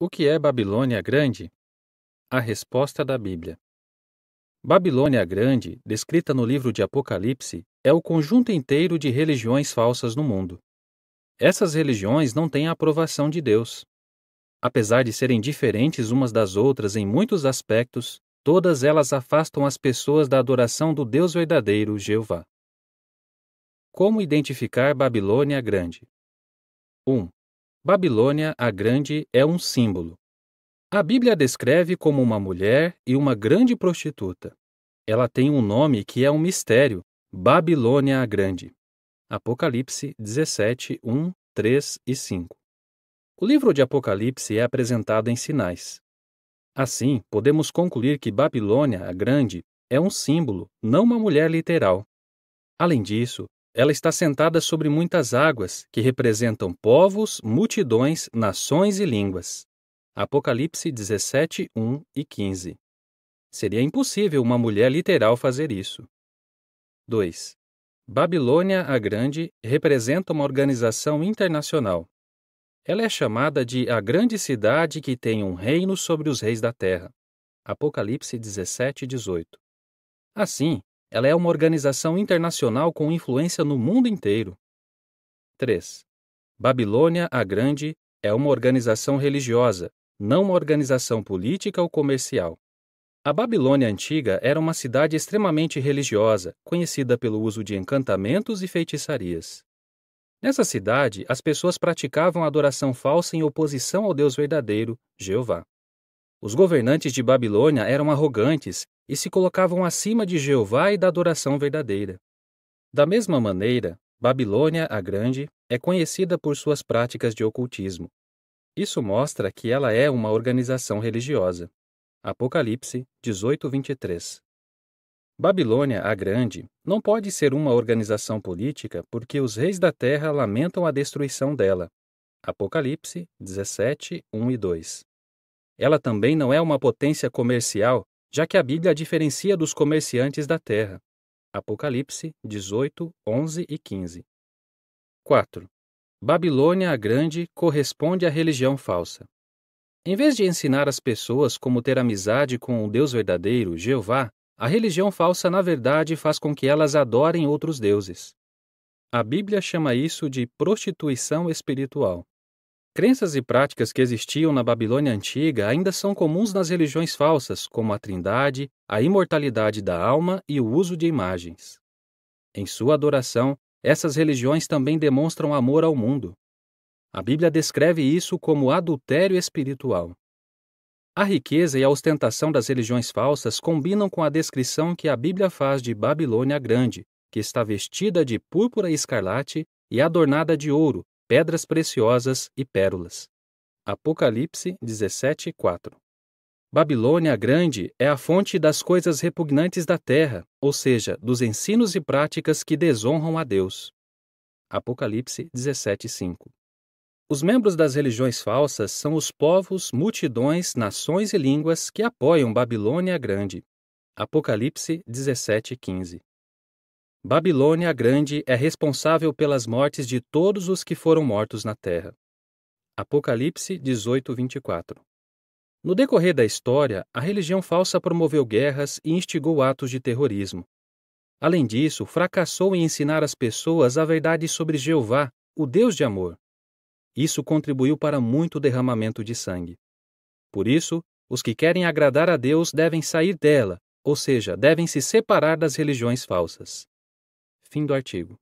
O que é Babilônia Grande? A resposta da Bíblia. Babilônia Grande, descrita no livro de Apocalipse, é o conjunto inteiro de religiões falsas no mundo. Essas religiões não têm a aprovação de Deus. Apesar de serem diferentes umas das outras em muitos aspectos, todas elas afastam as pessoas da adoração do Deus verdadeiro, Jeová. Como identificar Babilônia Grande? 1. Babilônia a Grande é um símbolo. A Bíblia descreve como uma mulher e uma grande prostituta. Ela tem um nome que é um mistério: Babilônia a Grande. Apocalipse 17, 1, 3 e 5. O livro de Apocalipse é apresentado em sinais. Assim, podemos concluir que Babilônia a Grande é um símbolo, não uma mulher literal. Além disso, ela está sentada sobre muitas águas, que representam povos, multidões, nações e línguas. Apocalipse 17, 1 e 15. Seria impossível uma mulher literal fazer isso. 2. Babilônia a Grande representa uma organização internacional. Ela é chamada de a grande cidade que tem um reino sobre os reis da terra. Apocalipse 17, 18. Assim, ela é uma organização internacional com influência no mundo inteiro. 3. Babilônia a Grande é uma organização religiosa, não uma organização política ou comercial. A Babilônia antiga era uma cidade extremamente religiosa, conhecida pelo uso de encantamentos e feitiçarias. Nessa cidade, as pessoas praticavam adoração falsa em oposição ao Deus verdadeiro, Jeová. Os governantes de Babilônia eram arrogantes e se colocavam acima de Jeová e da adoração verdadeira. Da mesma maneira, Babilônia a Grande é conhecida por suas práticas de ocultismo. Isso mostra que ela é uma organização religiosa. Apocalipse 18:23. Babilônia a Grande não pode ser uma organização política porque os reis da terra lamentam a destruição dela. Apocalipse 17, 1 e 2. Ela também não é uma potência comercial já que a Bíblia a diferencia dos comerciantes da terra. Apocalipse 18, 11 e 15. 4. Babilônia a Grande corresponde à religião falsa. Em vez de ensinar as pessoas como ter amizade com o Deus verdadeiro, Jeová, a religião falsa, na verdade, faz com que elas adorem outros deuses. A Bíblia chama isso de prostituição espiritual. Crenças e práticas que existiam na Babilônia antiga ainda são comuns nas religiões falsas, como a Trindade, a imortalidade da alma e o uso de imagens. Em sua adoração, essas religiões também demonstram amor ao mundo. A Bíblia descreve isso como adultério espiritual. A riqueza e a ostentação das religiões falsas combinam com a descrição que a Bíblia faz de Babilônia Grande, que está vestida de púrpura e escarlate e adornada de ouro, pedras preciosas e pérolas. Apocalipse 17, 4. Babilônia Grande é a fonte das coisas repugnantes da terra, ou seja, dos ensinos e práticas que desonram a Deus. Apocalipse 17:5. Os membros das religiões falsas são os povos, multidões, nações e línguas que apoiam Babilônia Grande. Apocalipse 17:15. Babilônia a Grande é responsável pelas mortes de todos os que foram mortos na terra. Apocalipse 18, 24. No decorrer da história, a religião falsa promoveu guerras e instigou atos de terrorismo. Além disso, fracassou em ensinar as pessoas a verdade sobre Jeová, o Deus de amor. Isso contribuiu para muito derramamento de sangue. Por isso, os que querem agradar a Deus devem sair dela, ou seja, devem se separar das religiões falsas. Fim do artigo.